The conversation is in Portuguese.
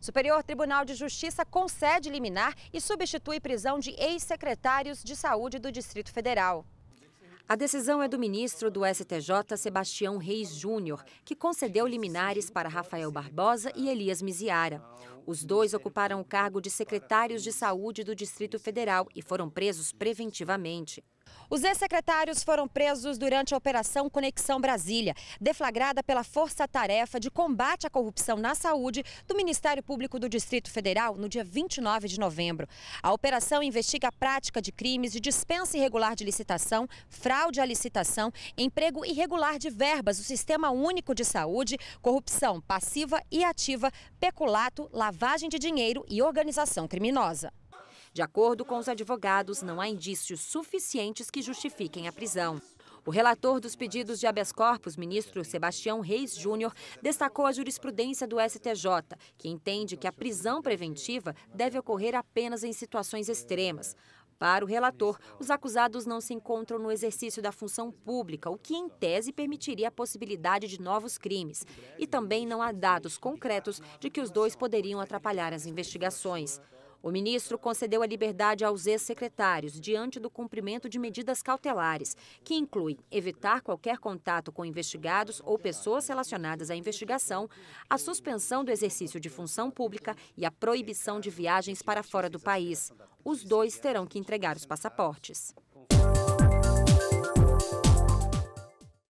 Superior Tribunal de Justiça concede liminar e substitui prisão de ex-secretários de saúde do Distrito Federal. A decisão é do ministro do STJ, Sebastião Reis Júnior, que concedeu liminares para Rafael Barbosa e Elias Miziara. Os dois ocuparam o cargo de secretários de saúde do Distrito Federal e foram presos preventivamente. Os ex-secretários foram presos durante a Operação Conexão Brasília, deflagrada pela Força Tarefa de Combate à Corrupção na Saúde do Ministério Público do Distrito Federal no dia 29 de novembro. A operação investiga a prática de crimes de dispensa irregular de licitação, fraude à licitação, emprego irregular de verbas do Sistema Único de Saúde, corrupção passiva e ativa, peculato, lavagem de dinheiro e organização criminosa. De acordo com os advogados, não há indícios suficientes que justifiquem a prisão. O relator dos pedidos de habeas corpus, ministro Sebastião Reis Júnior, destacou a jurisprudência do STJ, que entende que a prisão preventiva deve ocorrer apenas em situações extremas. Para o relator, os acusados não se encontram no exercício da função pública, o que, em tese, permitiria a possibilidade de novos crimes. E também não há dados concretos de que os dois poderiam atrapalhar as investigações. O ministro concedeu a liberdade aos ex-secretários diante do cumprimento de medidas cautelares, que incluem evitar qualquer contato com investigados ou pessoas relacionadas à investigação, a suspensão do exercício de função pública e a proibição de viagens para fora do país. Os dois terão que entregar os passaportes.